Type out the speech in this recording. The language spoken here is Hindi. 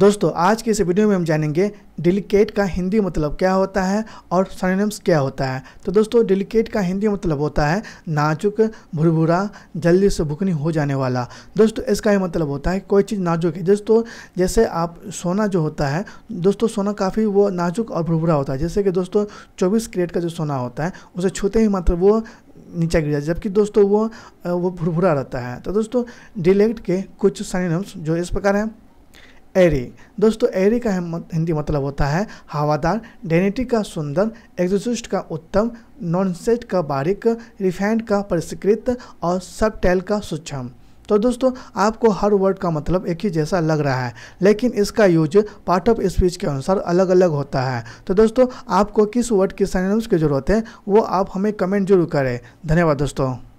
दोस्तों आज के इस वीडियो में हम जानेंगे डिलिकेट का हिंदी मतलब क्या होता है और सनोनिम्स क्या होता है तो दोस्तों डिलिकेट का हिंदी मतलब होता है नाजुक भुरभुरा जल्दी से भुकनी हो जाने वाला दोस्तों इसका ही मतलब होता है कोई चीज़ नाजुक है दोस्तों जैसे आप सोना जो होता है दोस्तों सोना काफ़ी वो नाजुक और भुरभुरा होता है जैसे कि दोस्तों चौबीस करेट का जो सोना होता है उसे छूते ही मतलब वो नीचे गिर जाए जबकि दोस्तों वो वो भुरभुरा रहता है तो दोस्तों डिलेक्ट के कुछ सनिम्स जो इस प्रकार हैं एरे दोस्तों एरे का हिंदी मतलब होता है हवादार डेनेटिक का सुंदर एग्जोसिस्ट का उत्तम नॉनसेट का बारीक रिफाइंड का परिष्कृत और टेल का सूक्ष्म तो दोस्तों आपको हर वर्ड का मतलब एक ही जैसा लग रहा है लेकिन इसका यूज पार्ट ऑफ स्पीच के अनुसार अलग अलग होता है तो दोस्तों आपको किस वर्ड की साइनम्स की ज़रूरत है वो आप हमें कमेंट जरूर करें धन्यवाद दोस्तों